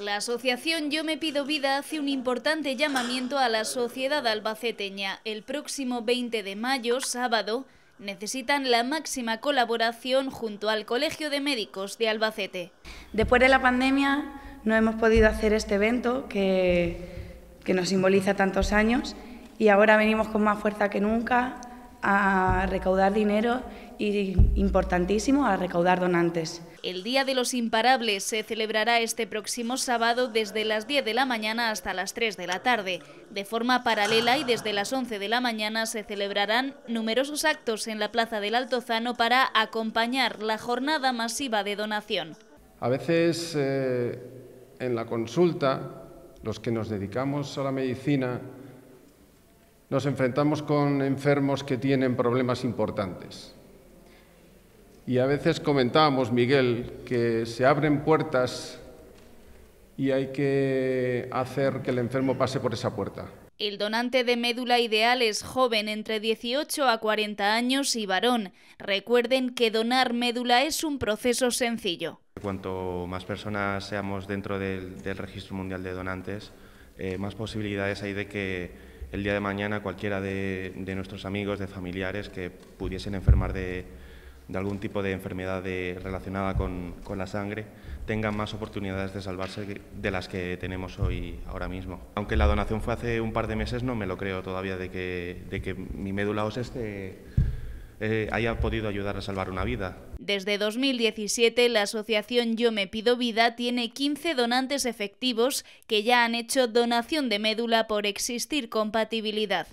La asociación Yo Me Pido Vida hace un importante llamamiento a la sociedad albaceteña. El próximo 20 de mayo, sábado, necesitan la máxima colaboración junto al Colegio de Médicos de Albacete. Después de la pandemia no hemos podido hacer este evento que, que nos simboliza tantos años y ahora venimos con más fuerza que nunca a recaudar dinero y, importantísimo, a recaudar donantes. El Día de los Imparables se celebrará este próximo sábado desde las 10 de la mañana hasta las 3 de la tarde. De forma paralela y desde las 11 de la mañana se celebrarán numerosos actos en la Plaza del Altozano para acompañar la jornada masiva de donación. A veces eh, en la consulta, los que nos dedicamos a la medicina, nos enfrentamos con enfermos que tienen problemas importantes. Y a veces comentábamos, Miguel, que se abren puertas y hay que hacer que el enfermo pase por esa puerta. El donante de médula ideal es joven, entre 18 a 40 años y varón. Recuerden que donar médula es un proceso sencillo. Cuanto más personas seamos dentro del, Registro Mundial de Donantes, eh, más posibilidades hay de que el día de mañana cualquiera de, nuestros amigos, de familiares que pudiesen enfermar de, algún tipo de enfermedad eh, relacionada con, la sangre tengan más oportunidades de salvarse de las que tenemos hoy ahora mismo. Aunque la donación fue hace un par de meses, no me lo creo todavía de que, mi médula ósea eh, haya podido ayudar a salvar una vida. Desde 2017, la asociación Yo Me Pido Vida tiene 15 donantes efectivos que ya han hecho donación de médula por existir compatibilidad.